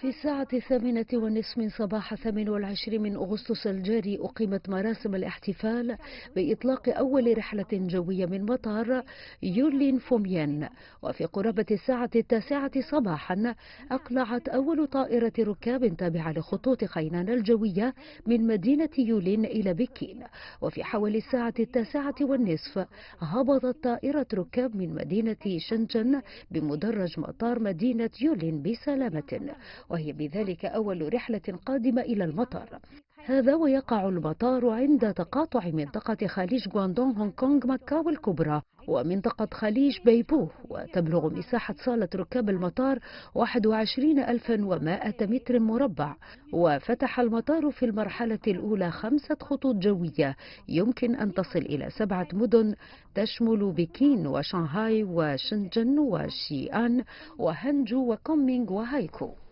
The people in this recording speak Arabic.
في الساعة الثامنة والنصف من صباح 28 من أغسطس الجاري أقيمت مراسم الاحتفال بإطلاق أول رحلة جوية من مطار يولين فوميان وفي قرابة الساعة التاسعة صباحا أقلعت أول طائرة ركاب تابعة لخطوط خينان الجوية من مدينة يولين إلى بكين وفي حوالي الساعة التاسعة والنصف هبطت طائرة ركاب من مدينة شنجن بمدرج مطار مدينة يولين بسلامة وهي بذلك أول رحلة قادمة إلى المطار هذا ويقع المطار عند تقاطع منطقة خليج غواندون هونغ كونغ مكاو الكبرى ومنطقة خليج بيبو وتبلغ مساحة صالة ركاب المطار 21100 متر مربع وفتح المطار في المرحلة الأولى خمسة خطوط جوية يمكن أن تصل إلى سبعة مدن تشمل بكين وشنغهاي وشنجن وشيان وهانجو وكومينغ وهايكو